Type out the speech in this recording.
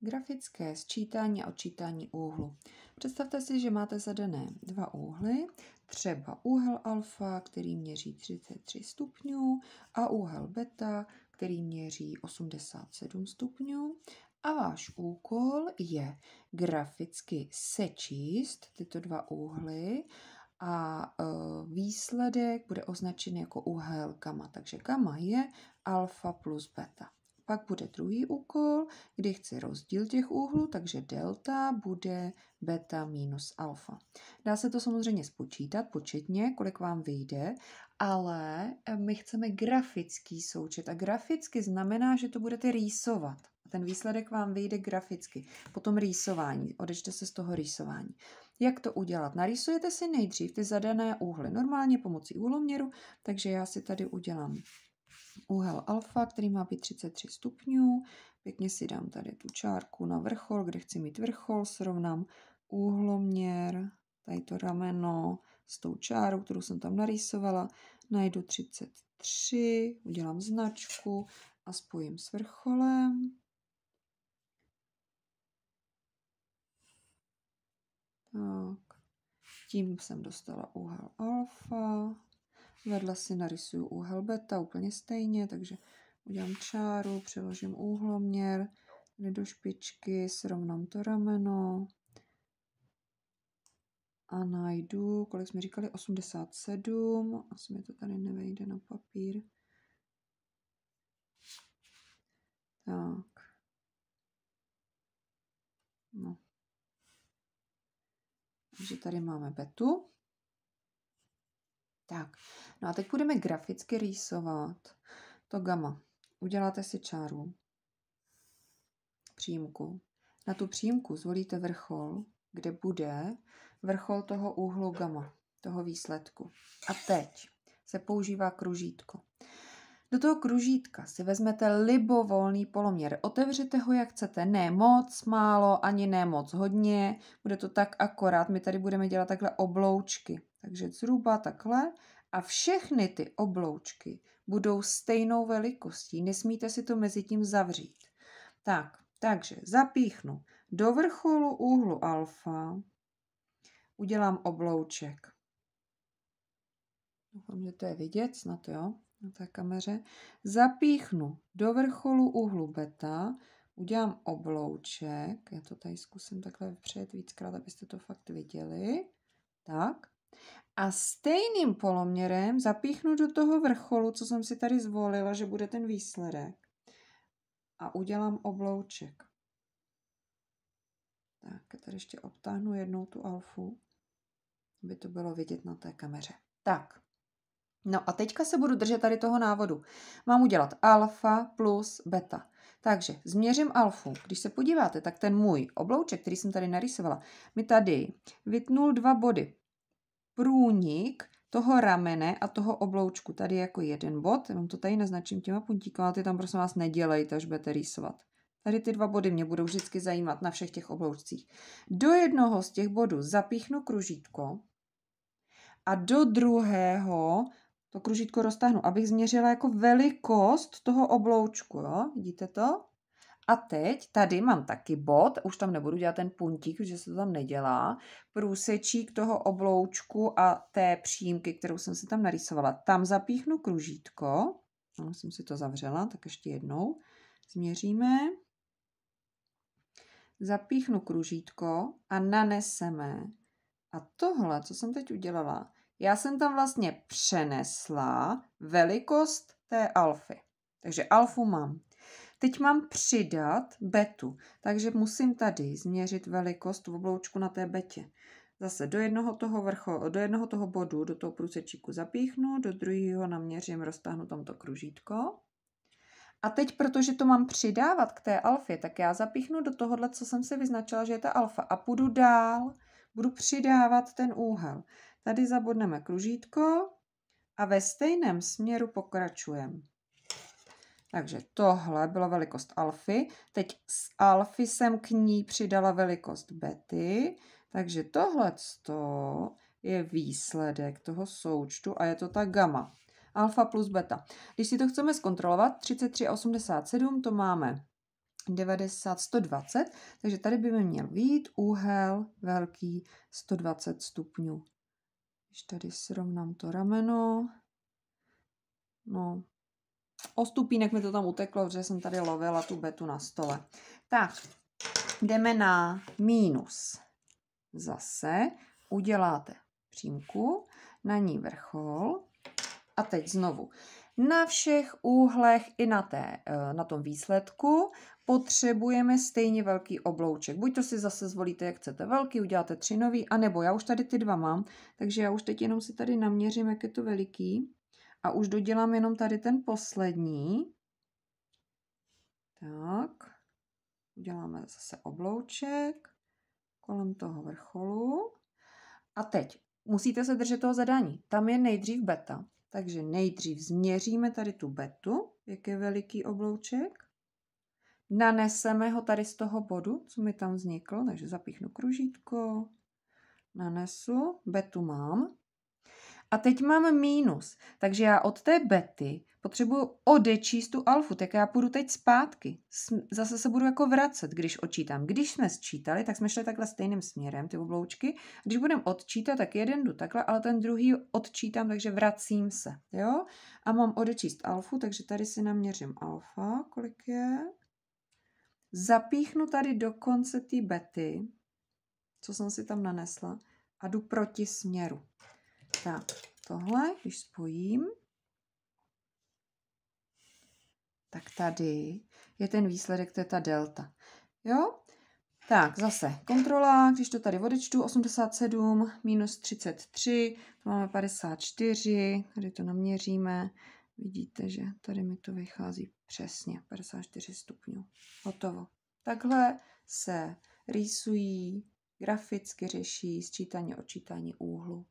Grafické sčítání a odčítání úhlu. Představte si, že máte zadané dva úhly, třeba úhel alfa, který měří 33 stupňů, a úhel beta, který měří 87 stupňů. A váš úkol je graficky sečíst tyto dva úhly a e, výsledek bude označen jako úhel gamma. Takže gamma je alfa plus beta. Pak bude druhý úkol, kdy chci rozdíl těch úhlů, takže delta bude beta minus alfa. Dá se to samozřejmě spočítat početně, kolik vám vyjde, ale eh, my chceme grafický součet a graficky znamená, že to budete rýsovat. Ten výsledek vám vyjde graficky. Potom rýsování, odečte se z toho rýsování. Jak to udělat? Narýsujete si nejdřív ty zadané úhly, normálně pomocí úloměru, takže já si tady udělám úhel alfa, který má být 33 stupňů. Pěkně si dám tady tu čárku na vrchol, kde chci mít vrchol, srovnám úhloměr, tady to rameno s tou čárou, kterou jsem tam narýsovala, najdu 33, udělám značku a spojím s vrcholem. Tak, tím jsem dostala úhel alfa. Vedle si narysuju úhel beta úplně stejně, takže udělám čáru, přeložím úhloměr, jdu do špičky, srovnám to rameno a najdu, kolik jsme říkali, 87, asi mi to tady nevejde na papír. Tak. No. Takže tady máme betu. Tak, no a teď budeme graficky rýsovat to gamma. Uděláte si čáru přímku. Na tu přímku zvolíte vrchol, kde bude vrchol toho úhlu gamma, toho výsledku. A teď se používá kružítko. Do toho kružítka si vezmete libovolný poloměr. Otevřete ho, jak chcete. Ne moc málo, ani ne moc hodně. Bude to tak akorát. My tady budeme dělat takhle obloučky. Takže zhruba takhle. A všechny ty obloučky budou stejnou velikostí. Nesmíte si to mezi tím zavřít. Tak, takže zapíchnu do vrcholu úhlu alfa, udělám oblouček. Doufám, že to je vidět, snad jo, na té kameře. Zapíchnu do vrcholu úhlu beta, udělám oblouček. Já to tady zkusím takhle přejet víckrát, abyste to fakt viděli. Tak. A stejným poloměrem zapíchnu do toho vrcholu, co jsem si tady zvolila, že bude ten výsledek. A udělám oblouček. Tak, tady ještě obtáhnu jednou tu alfu, aby to bylo vidět na té kameře. Tak, no a teďka se budu držet tady toho návodu. Mám udělat alfa plus beta. Takže změřím alfu. Když se podíváte, tak ten můj oblouček, který jsem tady narysovala, mi tady vytnul dva body průnik toho ramene a toho obloučku. Tady jako jeden bod, jenom to tady naznačím těma ale ty tam prosím vás nedělejte, až budete rýsovat. Tady ty dva body mě budou vždycky zajímat na všech těch obloučcích. Do jednoho z těch bodů zapíchnu kružítko a do druhého to kružítko roztáhnu, abych změřila jako velikost toho obloučku. Jo? Vidíte to? A teď tady mám taky bod, už tam nebudu dělat ten puntík, protože se to tam nedělá, průsečík toho obloučku a té přímky, kterou jsem si tam narýsovala. Tam zapíchnu kružítko, já no, jsem si to zavřela, tak ještě jednou změříme. Zapíchnu kružítko a naneseme. A tohle, co jsem teď udělala, já jsem tam vlastně přenesla velikost té alfy. Takže alfu mám Teď mám přidat betu, takže musím tady změřit velikost v obloučku na té betě. Zase do jednoho toho, vrcho, do jednoho toho bodu, do toho průsečíku zapíchnu, do druhého naměřím, roztáhnu tamto kružítko. A teď, protože to mám přidávat k té alfě, tak já zapíchnu do tohohle, co jsem si vyznačila, že je ta alfa a půjdu dál, budu přidávat ten úhel. Tady zabodneme kružítko a ve stejném směru pokračujeme. Takže tohle byla velikost alfy. Teď z alfy jsem k ní přidala velikost bety. Takže tohle je výsledek toho součtu a je to ta gamma. Alfa plus beta. Když si to chceme zkontrolovat, 33,87 to máme 90, 120, takže tady by mi měl být úhel velký 120 stupňů. Když tady srovnám to rameno, no O stupínek mi to tam uteklo, protože jsem tady lovila tu betu na stole. Tak, jdeme na mínus. Zase uděláte přímku, na ní vrchol a teď znovu. Na všech úhlech i na, té, eh, na tom výsledku potřebujeme stejně velký oblouček. Buď to si zase zvolíte, jak chcete velký, uděláte tři nový, anebo já už tady ty dva mám, takže já už teď jenom si tady naměřím, jak je to veliký. A už dodělám jenom tady ten poslední. Tak, uděláme zase oblouček kolem toho vrcholu. A teď musíte se držet toho zadání. Tam je nejdřív beta. Takže nejdřív změříme tady tu betu, jak je veliký oblouček. Naneseme ho tady z toho bodu, co mi tam vzniklo. takže zapíchnu kružítko, nanesu, betu mám. A teď mám mínus, takže já od té bety potřebuju odečíst tu alfu, tak já půjdu teď zpátky. Zase se budu jako vracet, když odčítám. Když jsme sčítali, tak jsme šli takhle stejným směrem, ty obloučky. Když budem odčítat, tak jeden jdu takhle, ale ten druhý odčítám, takže vracím se. Jo? A mám odečíst alfu, takže tady si naměřím alfa, kolik je. Zapíchnu tady do konce té bety, co jsem si tam nanesla, a jdu proti směru. Tak tohle, když spojím, tak tady je ten výsledek, to je ta delta. Jo? Tak, zase kontrola, když to tady odečtu, 87 minus 33, to máme 54, tady to naměříme. Vidíte, že tady mi to vychází přesně, 54 stupňů. Hotovo. Takhle se rýsují, graficky řeší sčítání odčítání úhlu.